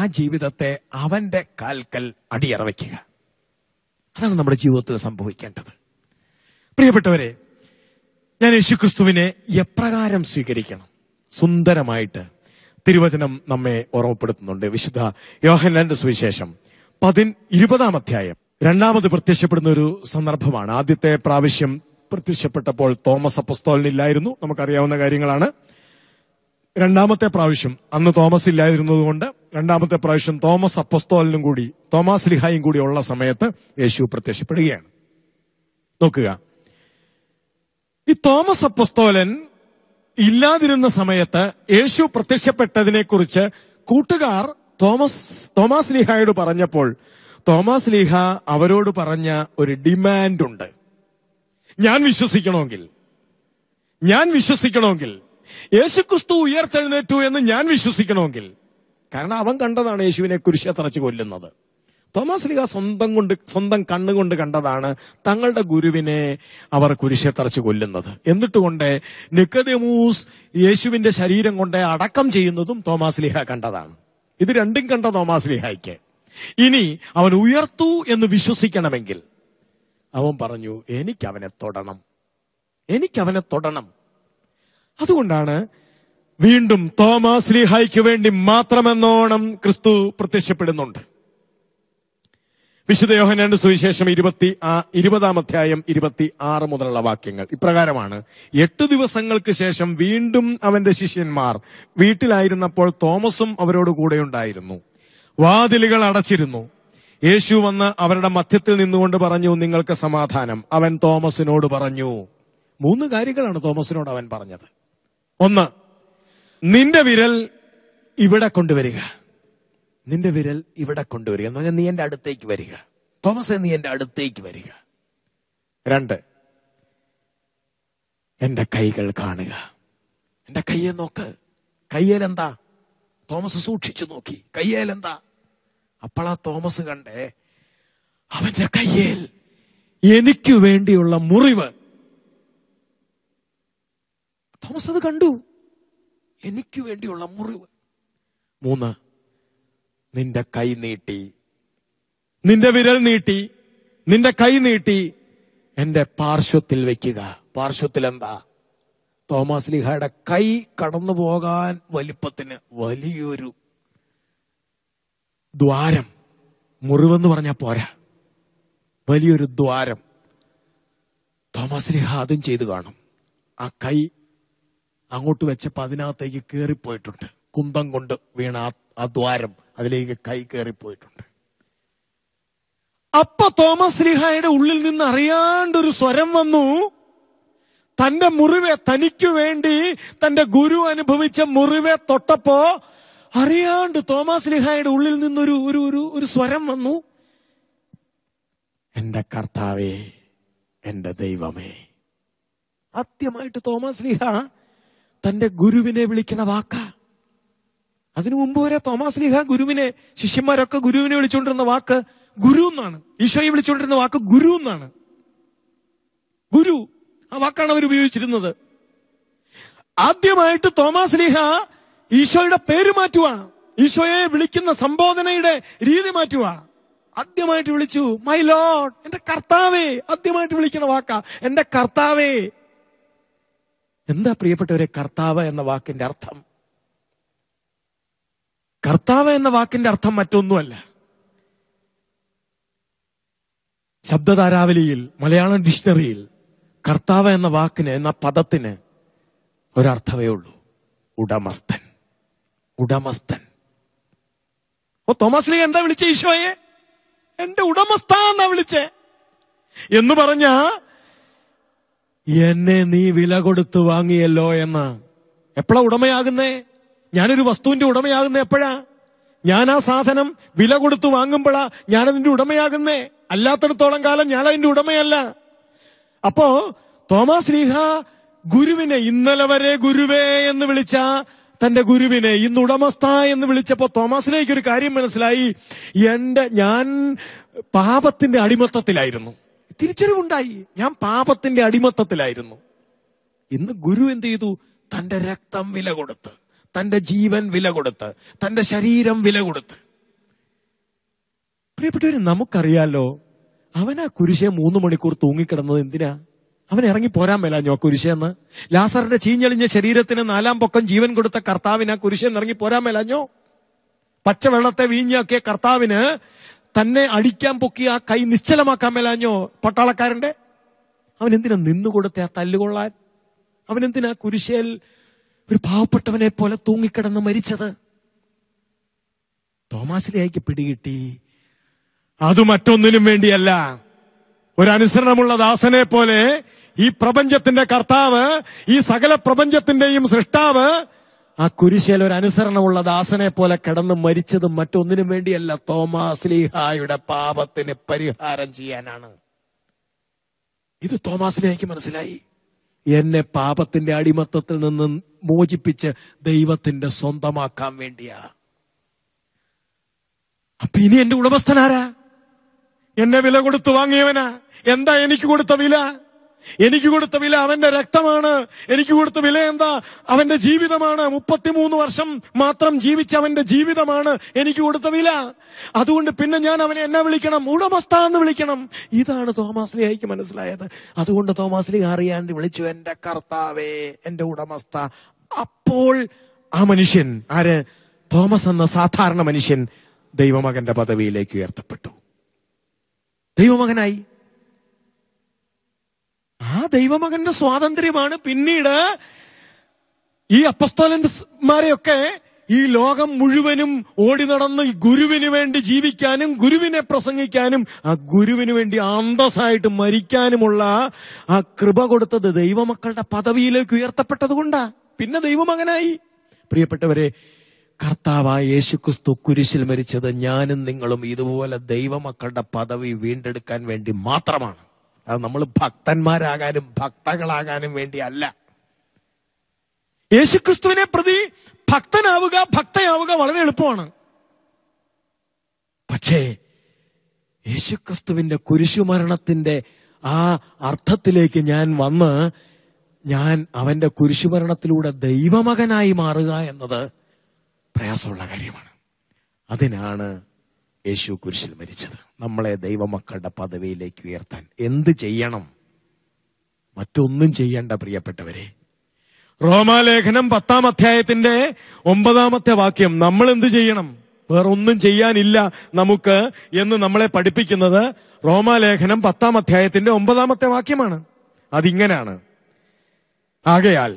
ആ ജീവിതത്തെ അവന്റെ കാൽക്കൽ അടിയറവയ്ക്കുക അതാണ് നമ്മുടെ ജീവിതത്തിൽ സംഭവിക്കേണ്ടത് പ്രിയപ്പെട്ടവരെ ഞാൻ യേശുക്രിസ്തുവിനെ എപ്രകാരം സ്വീകരിക്കണം സുന്ദരമായിട്ട് തിരുവചനം നമ്മെ ഓർമ്മപ്പെടുത്തുന്നുണ്ട് വിശുദ്ധ യോഹന്നാന്റെ സുവിശേഷം പതിൻ ഇരുപതാം അധ്യായം രണ്ടാമത് പ്രത്യക്ഷപ്പെടുന്ന ഒരു സന്ദർഭമാണ് ആദ്യത്തെ പ്രാവശ്യം പ്രത്യക്ഷപ്പെട്ടപ്പോൾ തോമസ് അപ്പസ്തോലിനില്ലായിരുന്നു നമുക്കറിയാവുന്ന കാര്യങ്ങളാണ് രണ്ടാമത്തെ പ്രാവശ്യം അന്ന് തോമസ് ഇല്ലായിരുന്നതുകൊണ്ട് രണ്ടാമത്തെ പ്രാവശ്യം തോമസ് അപ്പസ്തോലിനും കൂടി തോമസ് ലിഹായും കൂടി ഉള്ള സമയത്ത് യേശു പ്രത്യക്ഷപ്പെടുകയാണ് നോക്കുക ഈ തോമസ് അപ്പസ്തോലൻ ഇല്ലാതിരുന്ന സമയത്ത് യേശു പ്രത്യക്ഷപ്പെട്ടതിനെ കുറിച്ച് കൂട്ടുകാർ തോമസ് തോമസ് ലിഹായോട് പറഞ്ഞപ്പോൾ തോമസ് ലീഹ അവരോട് പറഞ്ഞ ഒരു ഡിമാൻഡ് ഉണ്ട് ഞാൻ വിശ്വസിക്കണമെങ്കിൽ ഞാൻ വിശ്വസിക്കണമെങ്കിൽ യേശുക്രിസ്തു ഉയർത്തെഴുന്നേറ്റു എന്ന് ഞാൻ വിശ്വസിക്കണമെങ്കിൽ കാരണം അവൻ കണ്ടതാണ് യേശുവിനെ കുരിശെ തറച്ച് കൊല്ലുന്നത് തോമസ് ലീഹ സ്വന്തം കൊണ്ട് സ്വന്തം കണ്ണുകൊണ്ട് കണ്ടതാണ് തങ്ങളുടെ ഗുരുവിനെ അവർ കുരിശെ തറച്ച് കൊല്ലുന്നത് എന്നിട്ടുകൊണ്ട് കൊണ്ട് നിക്കദമൂസ് യേശുവിന്റെ ശരീരം കൊണ്ട് അടക്കം ചെയ്യുന്നതും തോമസ് ലീഹ കണ്ടതാണ് ഇത് രണ്ടും കണ്ട തോമസ് ലീഹായ്ക്ക് ഇനി അവൻ ഉയർത്തു എന്ന് വിശ്വസിക്കണമെങ്കിൽ അവൻ പറഞ്ഞു എനിക്ക് അവനെ തൊടണം എനിക്ക് അവനെ തൊടണം അതുകൊണ്ടാണ് വീണ്ടും തോമസ് ലീഹായ്ക്ക് വേണ്ടി മാത്രമെന്നോണം ക്രിസ്തു പ്രത്യക്ഷപ്പെടുന്നുണ്ട് വിശുദ്ധ യോഹനാന്റെ സുവിശേഷം ഇരുപത്തി ആ ഇരുപതാം അധ്യായം ഇരുപത്തി ആറ് മുതലുള്ള വാക്യങ്ങൾ ഇപ്രകാരമാണ് എട്ട് ദിവസങ്ങൾക്ക് ശേഷം വീണ്ടും അവന്റെ ശിഷ്യന്മാർ വീട്ടിലായിരുന്നപ്പോൾ തോമസും അവരോട് കൂടെ ഉണ്ടായിരുന്നു വാതിലുകൾ അടച്ചിരുന്നു യേശു വന്ന് അവരുടെ മധ്യത്തിൽ നിന്നുകൊണ്ട് പറഞ്ഞു നിങ്ങൾക്ക് സമാധാനം അവൻ തോമസിനോട് പറഞ്ഞു മൂന്ന് കാര്യങ്ങളാണ് തോമസിനോട് അവൻ പറഞ്ഞത് ഒന്ന് നിന്റെ വിരൽ ഇവിടെ കൊണ്ടുവരിക നിന്റെ വിരൽ ഇവിടെ കൊണ്ടുവരിക എന്ന് പറഞ്ഞാൽ നീ എന്റെ അടുത്തേക്ക് വരിക തോമസ് നീ എന്റെ അടുത്തേക്ക് വരിക രണ്ട് എന്റെ കൈകൾ കാണുക എന്റെ കയ്യെ നോക്ക് കയ്യേലെന്താ തോമസ് സൂക്ഷിച്ചു നോക്കി കയ്യേലെന്താ അപ്പോളാ തോമസ് കണ്ടേ അവന്റെ കയ്യിൽ എനിക്ക് വേണ്ടിയുള്ള മുറിവ് തോമസ് അത് കണ്ടു എനിക്ക് വേണ്ടിയുള്ള മുറിവ് മൂന്ന് നിന്റെ കൈ നീട്ടി നിന്റെ വിരൽ നീട്ടി നിന്റെ കൈ നീട്ടി എന്റെ പാർശ്വത്തിൽ വെക്കുക പാർശ്വത്തിൽ എന്താ തോമസ് ലിഹയുടെ കൈ കടന്നു പോകാൻ വലിപ്പത്തിന് വലിയൊരു ദ്വാരം മുറിവെന്ന് പറഞ്ഞാൽ പോരാ വലിയൊരു ദ്വാരം തോമസ് ലിഹ ചെയ്തു കാണും ആ കൈ അങ്ങോട്ട് വെച്ചപ്പോൾ അതിനകത്തേക്ക് കയറിപ്പോയിട്ടുണ്ട് കുന്തം കൊണ്ട് വീണ ആ ദ്വാരം അതിലേക്ക് കൈ കയറിപ്പോയിട്ടുണ്ട് അപ്പ തോമസ് ലിഹായുടെ ഉള്ളിൽ നിന്ന് അറിയാണ്ടൊരു സ്വരം വന്നു തന്റെ മുറിവെ തനിക്കു വേണ്ടി തന്റെ ഗുരു അനുഭവിച്ച മുറിവെ തൊട്ടപ്പോ അറിയാണ്ട് തോമസ് ലിഹായുടെ ഉള്ളിൽ നിന്നൊരു ഒരു ഒരു ഒരു സ്വരം വന്നു എന്റെ കർത്താവേ എന്റെ ദൈവമേ ആദ്യമായിട്ട് തോമസ് ലിഹ തന്റെ ഗുരുവിനെ വിളിക്കണ വാക്ക അതിനു മുമ്പ് വരെ തോമസ് ലിഹ ഗുരുവിനെ ശിഷ്യന്മാരൊക്കെ ഗുരുവിനെ വിളിച്ചുകൊണ്ടിരുന്ന വാക്ക് ഗുരു എന്നാണ് ഈശോയെ വിളിച്ചുകൊണ്ടിരുന്ന വാക്ക് ഗുരു എന്നാണ് ഗുരു ആ വാക്കാണ് അവർ ഉപയോഗിച്ചിരുന്നത് ആദ്യമായിട്ട് തോമസ് ലിഹ ഈശോയുടെ പേര് മാറ്റുക ഈശോയെ വിളിക്കുന്ന സംബോധനയുടെ രീതി മാറ്റുക ആദ്യമായിട്ട് വിളിച്ചു മൈ ലോഡ് എന്റെ കർത്താവേ ആദ്യമായിട്ട് വിളിക്കുന്ന വാക്ക എന്റെ കർത്താവേ എന്താ പ്രിയപ്പെട്ടവരെ കർത്താവ് എന്ന വാക്കിന്റെ അർത്ഥം കർത്താവ് എന്ന വാക്കിന്റെ അർത്ഥം മറ്റൊന്നുമല്ല ശബ്ദതാരാവലിയിൽ മലയാളം ഡിക്ഷണറിയിൽ കർത്താവ് എന്ന വാക്കിന് എന്ന പദത്തിന് ഒരർത്ഥമേ ഉള്ളൂ ഉടമസ്ഥൻ ഉടമസ്ഥൻ ഓ തോമസ് ലീ എന്താ വിളിച്ച ഈശോയെ എന്റെ ഉടമസ്ഥ എന്നാ വിളിച്ചേ എന്ന് പറഞ്ഞ എന്നെ നീ വില കൊടുത്തു വാങ്ങിയല്ലോ എന്ന് എപ്പോഴാ ഉടമയാകുന്നേ ഞാനൊരു വസ്തുവിന്റെ ഉടമയാകുന്ന എപ്പോഴാ ഞാൻ ആ സാധനം വില കൊടുത്തു വാങ്ങുമ്പോഴാ ഞാനതിന്റെ ഉടമയാകുന്നേ അല്ലാത്തടത്തോളം കാലം ഞാൻ അതിന്റെ ഉടമയല്ല അപ്പോ തോമസ് ലീഹ ഗുരുവിനെ ഇന്നലെ വരെ ഗുരുവേ എന്ന് വിളിച്ച തന്റെ ഗുരുവിനെ ഇന്ന് ഉടമസ്ഥ എന്ന് വിളിച്ചപ്പോ തോമസിലേക്ക് ഒരു കാര്യം മനസ്സിലായി എന്റെ ഞാൻ പാപത്തിന്റെ അടിമത്തത്തിലായിരുന്നു തിരിച്ചറിവുണ്ടായി ഞാൻ പാപത്തിന്റെ അടിമത്തത്തിലായിരുന്നു ഇന്ന് ഗുരു എന്ത് ചെയ്തു തന്റെ രക്തം വില കൊടുത്ത് തന്റെ ജീവൻ വില കൊടുത്ത് തന്റെ ശരീരം വില കൊടുത്ത് പ്രിയപ്പെട്ടവര് നമുക്കറിയാലോ അവനാ കുരിശെ മൂന്ന് മണിക്കൂർ തൂങ്ങിക്കിടന്നത് എന്തിനാ അവൻ ഇറങ്ങി പോരാൻ മേലാഞ്ഞോ കുരിശെന്ന് ലാസറിന്റെ ചീഞ്ഞളിഞ്ഞ ശരീരത്തിന് നാലാം പൊക്കം ജീവൻ കൊടുത്ത കർത്താവിന് ആ കുരിശെന്ന് ഇറങ്ങി പോരാൻ മേലാഞ്ഞോ പച്ചവെള്ളത്തെ വീഞ്ഞാക്കിയ കർത്താവിന് തന്നെ അടിക്കാൻ പൊക്കി ആ കൈ നിശ്ചലമാക്കാൻ മേലാഞ്ഞോ പട്ടാളക്കാരന്റെ അവൻ എന്തിനാ നിന്നുകൊടുത്ത ആ തല്ലുകൊള്ളാൻ അവൻ എന്തിനാ കുരിശേൽ ഒരു പാവപ്പെട്ടവനെ പോലെ തൂങ്ങിക്കിടന്ന് മരിച്ചത് തോമാസിലേക്ക് പിടികിട്ടി അത് മറ്റൊന്നിനും വേണ്ടിയല്ല ഒരനുസരണമുള്ള ദാസനെ പോലെ ഈ പ്രപഞ്ചത്തിന്റെ കർത്താവ് ഈ സകല പ്രപഞ്ചത്തിന്റെയും സൃഷ്ടാവ് ആ കുരിശേൽ ഒരു അനുസരണമുള്ള ദാസനെ പോലെ കിടന്ന് മരിച്ചതും മറ്റൊന്നിനു വേണ്ടിയല്ല തോമാസ് ലീഹായുടെ പാപത്തിന് പരിഹാരം ചെയ്യാനാണ് ഇത് തോമാസ് ലീഹയ്ക്ക് മനസ്സിലായി എന്നെ പാപത്തിന്റെ അടിമത്തത്തിൽ നിന്ന് മോചിപ്പിച്ച് ദൈവത്തിന്റെ സ്വന്തമാക്കാൻ വേണ്ടിയാ അപ്പൊ ഇനി എന്റെ ഉടമസ്ഥനാരാ എന്നെ വില കൊടുത്തു വാങ്ങിയവനാ എന്താ എനിക്ക് കൊടുത്ത വില എനിക്ക് കൊടുത്ത വില അവന്റെ രക്തമാണ് എനിക്ക് കൊടുത്ത വില എന്താ അവന്റെ ജീവിതമാണ് മുപ്പത്തിമൂന്ന് വർഷം മാത്രം ജീവിച്ച അവന്റെ ജീവിതമാണ് എനിക്ക് കൊടുത്ത വില അതുകൊണ്ട് പിന്നെ ഞാൻ അവനെ എന്നാ വിളിക്കണം ഉടമസ്ഥ എന്ന് വിളിക്കണം ഇതാണ് തോമാസ്ലിഹയ്ക്ക് മനസ്സിലായത് അതുകൊണ്ട് തോമാസ്ലിഹ അറിയാണ്ട് വിളിച്ചു എന്റെ കർത്താവേ എന്റെ ഉടമസ്ഥ അപ്പോൾ ആ മനുഷ്യൻ ആര് തോമസ് എന്ന സാധാരണ മനുഷ്യൻ ദൈവമകന്റെ പദവിയിലേക്ക് ഉയർത്തപ്പെട്ടു ദൈവമകനായി ദൈവമകന്റെ സ്വാതന്ത്ര്യമാണ് പിന്നീട് ഈ അപ്പസ്തോലന്മാരെയൊക്കെ ഈ ലോകം മുഴുവനും ഓടി നടന്ന് ഗുരുവിന് വേണ്ടി ജീവിക്കാനും ഗുരുവിനെ പ്രസംഗിക്കാനും ആ ഗുരുവിന് വേണ്ടി അന്തസ്സായിട്ട് മരിക്കാനുമുള്ള ആ കൃപ കൊടുത്തത് ദൈവമക്കളുടെ പദവിയിലേക്ക് ഉയർത്തപ്പെട്ടതുകൊണ്ടാ പിന്നെ ദൈവമകനായി പ്രിയപ്പെട്ടവരെ കർത്താവായ യേശുക്രിസ്തു കുരിശിൽ മരിച്ചത് ഞാനും നിങ്ങളും ഇതുപോലെ ദൈവമക്കളുടെ പദവി വീണ്ടെടുക്കാൻ വേണ്ടി മാത്രമാണ് അത് നമ്മൾ ഭക്തന്മാരാകാനും ഭക്തകളാകാനും വേണ്ടിയല്ല യേശുക്രിസ്തുവിനെ പ്രതി ഭക്തനാവുക ഭക്തയാവുക വളരെ എളുപ്പമാണ് പക്ഷേ യേശുക്രിസ്തുവിന്റെ കുരിശുമരണത്തിന്റെ ആ അർത്ഥത്തിലേക്ക് ഞാൻ വന്ന് ഞാൻ അവന്റെ കുരിശുമരണത്തിലൂടെ ദൈവമകനായി മാറുക എന്നത് പ്രയാസമുള്ള കാര്യമാണ് അതിനാണ് യേശു കുരിശിൽ മരിച്ചത് നമ്മളെ ദൈവമക്കളുടെ പദവിയിലേക്ക് ഉയർത്താൻ എന്ത് ചെയ്യണം മറ്റൊന്നും ചെയ്യേണ്ട പ്രിയപ്പെട്ടവരെ റോമാലേഖനം പത്താം അധ്യായത്തിന്റെ ഒമ്പതാമത്തെ വാക്യം നമ്മൾ എന്ത് ചെയ്യണം വേറൊന്നും ചെയ്യാനില്ല നമുക്ക് എന്ന് നമ്മളെ പഠിപ്പിക്കുന്നത് റോമാലേഖനം പത്താം അധ്യായത്തിന്റെ ഒമ്പതാമത്തെ വാക്യമാണ് അതിങ്ങനാണ് ആകയാൽ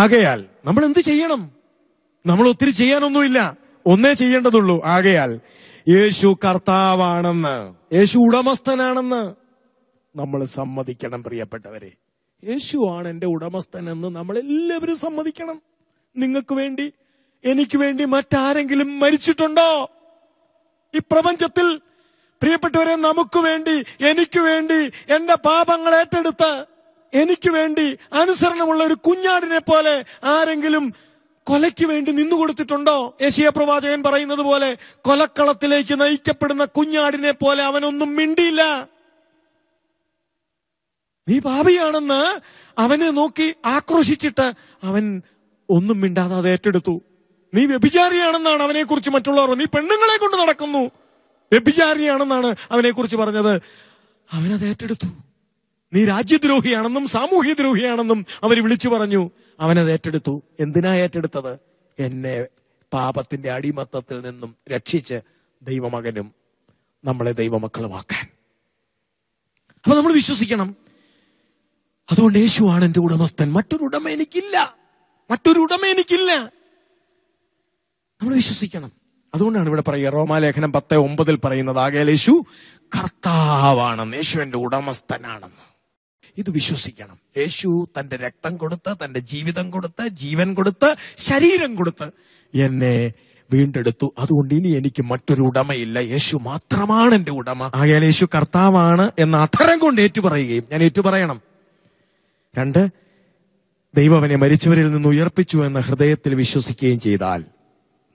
ആകയാൽ നമ്മൾ എന്ത് ചെയ്യണം നമ്മൾ ഒത്തിരി ചെയ്യാനൊന്നുമില്ല ഒന്നേ ചെയ്യേണ്ടതുള്ളൂ ആകയാൽ യേശു കർത്താവാണെന്ന് യേശു ഉടമസ്ഥനാണെന്ന് നമ്മൾ സമ്മതിക്കണം പ്രിയപ്പെട്ടവരെ യേശുവാണ് എൻ്റെ ഉടമസ്ഥൻ എന്ന് നമ്മൾ എല്ലാവരും സമ്മതിക്കണം നിങ്ങൾക്ക് വേണ്ടി എനിക്ക് വേണ്ടി മറ്റാരെങ്കിലും മരിച്ചിട്ടുണ്ടോ ഈ പ്രപഞ്ചത്തിൽ പ്രിയപ്പെട്ടവരെ നമുക്ക് വേണ്ടി എനിക്ക് വേണ്ടി എന്റെ പാപങ്ങൾ ഏറ്റെടുത്ത് എനിക്ക് വേണ്ടി അനുസരണമുള്ള ഒരു കുഞ്ഞാടിനെ പോലെ ആരെങ്കിലും കൊലയ്ക്ക് വേണ്ടി നിന്നുകൊടുത്തിട്ടുണ്ടോ യേശിയ പ്രവാചകൻ പറയുന്നത് പോലെ കൊലക്കളത്തിലേക്ക് നയിക്കപ്പെടുന്ന കുഞ്ഞാടിനെ പോലെ അവനൊന്നും മിണ്ടിയില്ല നീ പാപിയാണെന്ന് അവനെ നോക്കി ആക്രോശിച്ചിട്ട് അവൻ ഒന്നും മിണ്ടാതെ അത് ഏറ്റെടുത്തു നീ വ്യഭിചാരിയാണെന്നാണ് അവനെക്കുറിച്ച് മറ്റുള്ളവർ നീ പെണ്ണുങ്ങളെ കൊണ്ട് നടക്കുന്നു വ്യഭിചാരിയാണെന്നാണ് അവനെക്കുറിച്ച് പറഞ്ഞത് അവനത് ഏറ്റെടുത്തു നീ രാജ്യദ്രോഹിയാണെന്നും ദ്രോഹിയാണെന്നും അവർ വിളിച്ചു പറഞ്ഞു അവനത് ഏറ്റെടുത്തു എന്തിനാ ഏറ്റെടുത്തത് എന്നെ പാപത്തിന്റെ അടിമത്തത്തിൽ നിന്നും രക്ഷിച്ച് ദൈവമകനും നമ്മളെ ദൈവമക്കളുമാക്കാൻ അപ്പൊ നമ്മൾ വിശ്വസിക്കണം അതുകൊണ്ട് യേശുവാണ് എന്റെ ഉടമസ്ഥൻ മറ്റൊരു ഉടമ എനിക്കില്ല മറ്റൊരു ഉടമ എനിക്കില്ല നമ്മൾ വിശ്വസിക്കണം അതുകൊണ്ടാണ് ഇവിടെ പറയുക റോമാലേഖനം പത്ത് ഒമ്പതിൽ പറയുന്നത് ആകെ യേശു കർത്താവാണെന്ന് യേശു എന്റെ ഉടമസ്ഥനാണെന്ന് ഇത് വിശ്വസിക്കണം യേശു തന്റെ രക്തം കൊടുത്ത് തന്റെ ജീവിതം കൊടുത്ത് ജീവൻ കൊടുത്ത് ശരീരം കൊടുത്ത് എന്നെ വീണ്ടെടുത്തു അതുകൊണ്ട് ഇനി എനിക്ക് മറ്റൊരു ഉടമയില്ല യേശു മാത്രമാണ് എൻ്റെ ഉടമ ആയാൽ യേശു കർത്താവാണ് എന്ന അധരം കൊണ്ട് ഏറ്റുപറയുകയും ഞാൻ ഏറ്റുപറയണം രണ്ട് ദൈവവനെ മരിച്ചവരിൽ നിന്ന് ഉയർപ്പിച്ചു എന്ന ഹൃദയത്തിൽ വിശ്വസിക്കുകയും ചെയ്താൽ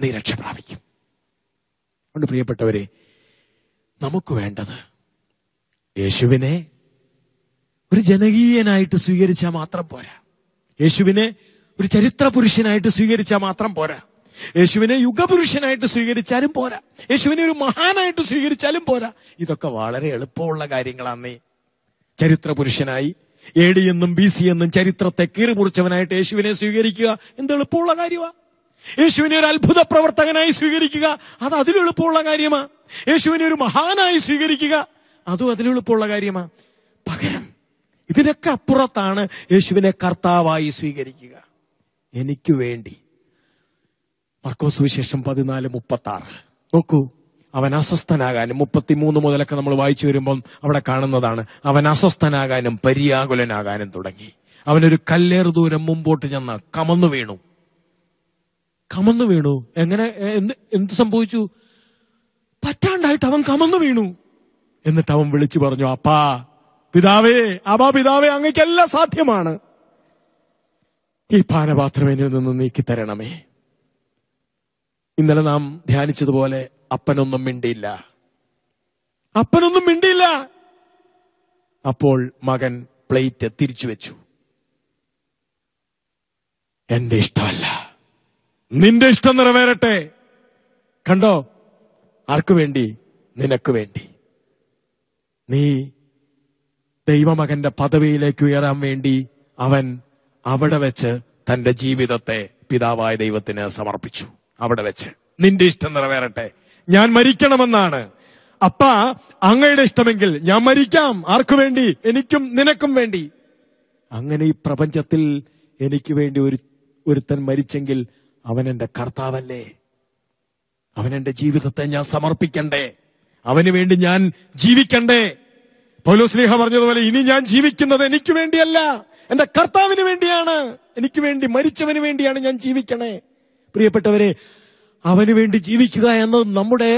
നീ രക്ഷ പ്രാപിക്കും അതുകൊണ്ട് പ്രിയപ്പെട്ടവരെ നമുക്ക് വേണ്ടത് യേശുവിനെ ഒരു ജനകീയനായിട്ട് സ്വീകരിച്ചാൽ മാത്രം പോരാ യേശുവിനെ ഒരു ചരിത്ര പുരുഷനായിട്ട് സ്വീകരിച്ചാൽ മാത്രം പോരാ യേശുവിനെ യുഗപുരുഷനായിട്ട് സ്വീകരിച്ചാലും പോരാ യേശുവിനെ ഒരു മഹാനായിട്ട് സ്വീകരിച്ചാലും പോരാ ഇതൊക്കെ വളരെ എളുപ്പമുള്ള നീ ചരിത്ര പുരുഷനായി എ ഡി എന്നും ബി സി എന്നും ചരിത്രത്തെ കീറുമുറിച്ചവനായിട്ട് യേശുവിനെ സ്വീകരിക്കുക എന്ത് എളുപ്പമുള്ള കാര്യമാ യേശുവിനെ ഒരു അത്ഭുത പ്രവർത്തകനായി സ്വീകരിക്കുക അത് അതിലെളുപ്പമുള്ള കാര്യമാ യേശുവിനെ ഒരു മഹാനായി സ്വീകരിക്കുക അതും അതിലെളുപ്പമുള്ള കാര്യമാ പകരം ഇതിനൊക്കെ അപ്പുറത്താണ് യേശുവിനെ കർത്താവായി സ്വീകരിക്കുക എനിക്ക് വേണ്ടി മർക്കോസ് വിശേഷം പതിനാല് മുപ്പത്തി ആറ് നോക്കൂ അവൻ അസ്വസ്ഥനാകാനും മുപ്പത്തിമൂന്ന് മുതലൊക്കെ നമ്മൾ വായിച്ചു വരുമ്പം അവിടെ കാണുന്നതാണ് അവൻ അസ്വസ്ഥനാകാനും പര്യാകുലനാകാനും തുടങ്ങി അവനൊരു കല്ലേറ് ദൂരം മുമ്പോട്ട് ചെന്ന് കമന്നു വീണു കമന്നു വീണു എങ്ങനെ എന്ത് എന്ത് സംഭവിച്ചു പറ്റാണ്ടായിട്ട് അവൻ കമന്നു വീണു എന്നിട്ട് അവൻ വിളിച്ചു പറഞ്ഞു അപ്പാ പിതാവേ അബാ പിതാവേ അങ്ങക്കെല്ലാം സാധ്യമാണ് ഈ പാനപാത്രം എന്നിൽ നിന്ന് നീക്കി തരണമേ ഇന്നലെ നാം ധ്യാനിച്ചതുപോലെ അപ്പനൊന്നും മിണ്ടിയില്ല അപ്പനൊന്നും മിണ്ടിയില്ല അപ്പോൾ മകൻ പ്ലേറ്റ് തിരിച്ചു വെച്ചു എന്റെ ഇഷ്ടമല്ല നിന്റെ ഇഷ്ടം നിറവേറട്ടെ കണ്ടോ ആർക്കു വേണ്ടി നിനക്ക് വേണ്ടി നീ ദൈവമകന്റെ പദവിയിലേക്ക് ഉയരാൻ വേണ്ടി അവൻ അവിടെ വെച്ച് തന്റെ ജീവിതത്തെ പിതാവായ ദൈവത്തിന് സമർപ്പിച്ചു അവിടെ വെച്ച് നിന്റെ ഇഷ്ടം നിറവേറട്ടെ ഞാൻ മരിക്കണമെന്നാണ് അപ്പ അങ്ങയുടെ ഇഷ്ടമെങ്കിൽ ഞാൻ മരിക്കാം ആർക്കു വേണ്ടി എനിക്കും നിനക്കും വേണ്ടി അങ്ങനെ ഈ പ്രപഞ്ചത്തിൽ എനിക്ക് വേണ്ടി ഒരു ഒരുത്തൻ മരിച്ചെങ്കിൽ അവൻ എന്റെ കർത്താവല്ലേ അവൻ എന്റെ ജീവിതത്തെ ഞാൻ സമർപ്പിക്കണ്ടേ അവന് വേണ്ടി ഞാൻ ജീവിക്കണ്ടേ പൗലോസ്ലീഹ പറഞ്ഞതുപോലെ ഇനി ഞാൻ ജീവിക്കുന്നത് എനിക്ക് വേണ്ടിയല്ല എന്റെ കർത്താവിന് വേണ്ടിയാണ് എനിക്ക് വേണ്ടി മരിച്ചവന് വേണ്ടിയാണ് ഞാൻ ജീവിക്കണേ പ്രിയപ്പെട്ടവരെ അവന് വേണ്ടി ജീവിക്കുക എന്നത് നമ്മുടെ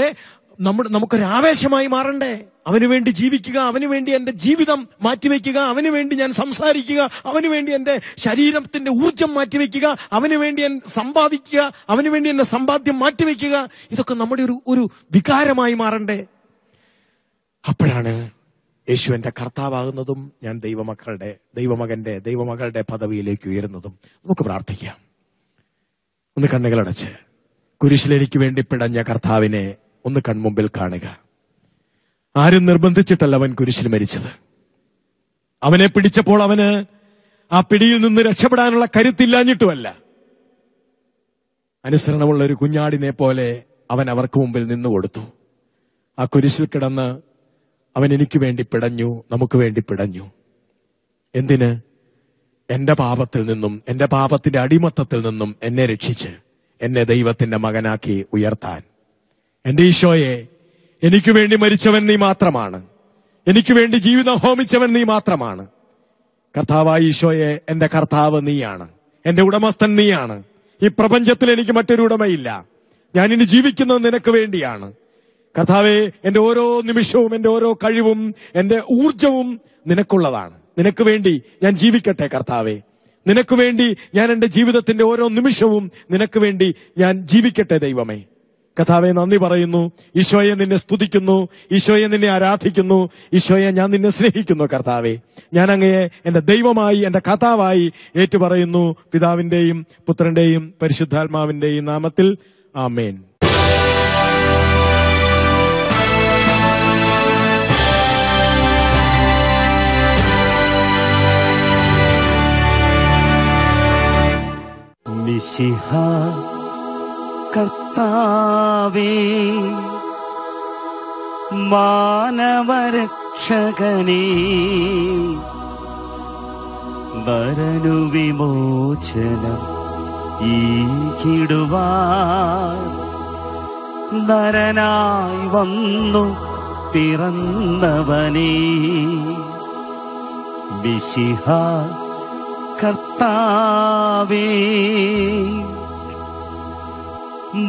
നമ്മുടെ ആവേശമായി മാറണ്ടേ അവന് വേണ്ടി ജീവിക്കുക അവന് വേണ്ടി എന്റെ ജീവിതം മാറ്റിവെക്കുക അവന് വേണ്ടി ഞാൻ സംസാരിക്കുക അവന് വേണ്ടി എന്റെ ശരീരത്തിന്റെ ഊർജം മാറ്റിവെക്കുക അവന് വേണ്ടി എൻ സമ്പാദിക്കുക അവന് വേണ്ടി എന്റെ സമ്പാദ്യം മാറ്റിവെക്കുക ഇതൊക്കെ നമ്മുടെ ഒരു ഒരു വികാരമായി മാറണ്ടേ അപ്പോഴാണ് യേശു എന്റെ കർത്താവാകുന്നതും ഞാൻ ദൈവമക്കളുടെ ദൈവമകന്റെ ദൈവമകളുടെ പദവിയിലേക്ക് ഉയരുന്നതും നമുക്ക് പ്രാർത്ഥിക്കാം ഒന്ന് കണ്ണുകളടച്ച് കുരിശിലെനിക്ക് വേണ്ടി പിടഞ്ഞ കർത്താവിനെ ഒന്ന് കൺമുമ്പിൽ കാണുക ആരും നിർബന്ധിച്ചിട്ടല്ല അവൻ കുരിശിൽ മരിച്ചത് അവനെ പിടിച്ചപ്പോൾ അവന് ആ പിടിയിൽ നിന്ന് രക്ഷപ്പെടാനുള്ള കരുത്തില്ലാഞ്ഞിട്ടുമല്ല അനുസരണമുള്ള ഒരു കുഞ്ഞാടിനെ പോലെ അവൻ അവർക്ക് മുമ്പിൽ നിന്നു കൊടുത്തു ആ കുരിശിൽ കിടന്ന് അവൻ എനിക്ക് വേണ്ടി പിടഞ്ഞു നമുക്ക് വേണ്ടി പിടഞ്ഞു എന്തിന് എന്റെ പാപത്തിൽ നിന്നും എന്റെ പാപത്തിന്റെ അടിമത്തത്തിൽ നിന്നും എന്നെ രക്ഷിച്ച് എന്നെ ദൈവത്തിന്റെ മകനാക്കി ഉയർത്താൻ എന്റെ ഈശോയെ എനിക്ക് വേണ്ടി മരിച്ചവൻ നീ മാത്രമാണ് എനിക്ക് വേണ്ടി ജീവിതം ഹോമിച്ചവൻ നീ മാത്രമാണ് കർത്താവായ ഈശോയെ എന്റെ കർത്താവ് നീയാണ് എന്റെ ഉടമസ്ഥൻ നീയാണ് ഈ പ്രപഞ്ചത്തിൽ എനിക്ക് മറ്റൊരു ഉടമയില്ല ഞാനിനി ജീവിക്കുന്നത് നിനക്ക് വേണ്ടിയാണ് കർത്താവെ എന്റെ ഓരോ നിമിഷവും എന്റെ ഓരോ കഴിവും എന്റെ ഊർജവും നിനക്കുള്ളതാണ് നിനക്ക് വേണ്ടി ഞാൻ ജീവിക്കട്ടെ കർത്താവെ നിനക്ക് വേണ്ടി ഞാൻ എന്റെ ജീവിതത്തിന്റെ ഓരോ നിമിഷവും നിനക്ക് വേണ്ടി ഞാൻ ജീവിക്കട്ടെ ദൈവമേ കഥാവെ നന്ദി പറയുന്നു ഈശോയെ നിന്നെ സ്തുതിക്കുന്നു ഈശോയെ നിന്നെ ആരാധിക്കുന്നു ഈശോയെ ഞാൻ നിന്നെ സ്നേഹിക്കുന്നു കർത്താവെ ഞാൻ അങ്ങയെ എന്റെ ദൈവമായി എന്റെ കഥാവായി ഏറ്റുപറയുന്നു പിതാവിന്റെയും പുത്രന്റെയും പരിശുദ്ധാത്മാവിന്റെയും നാമത്തിൽ ആമേൻ മിശിഹ കർത്താവേ മാനവരക്ഷകനേ വരനു വിമോചനം ഈ കിടുവാ നരനായി വന്നു പിറന്നവനേ വിശിഹ കർത്താവേ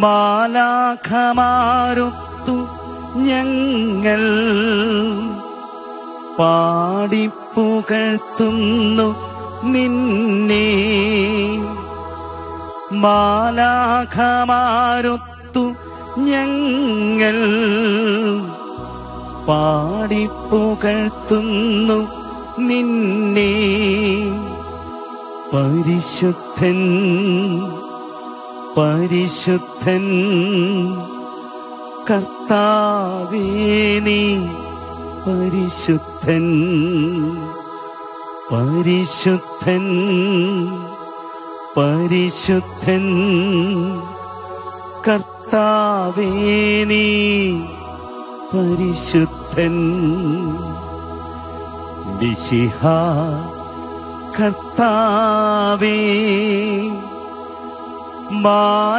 ബാലാഖമാരുത്തു ഞങ്ങൾ പാടിപ്പുകഴ്ത്തുന്നു നിന്നെ ബാലാഖമാരുത്തു ഞങ്ങൾ പാടിപ്പുകഴ്ത്തുന്നു നിന്നേ പരിശുദ്ധൻ പരിശുദ്ധൻ കർത്താവേനി പരിശുദ്ധൻ പരിശുദ്ധൻ പരിശുദ്ധൻ കർത്താവേനി പരിശുദ്ധൻ വിശിഹാ കർത്താവേ മാനവരക്ഷകനേ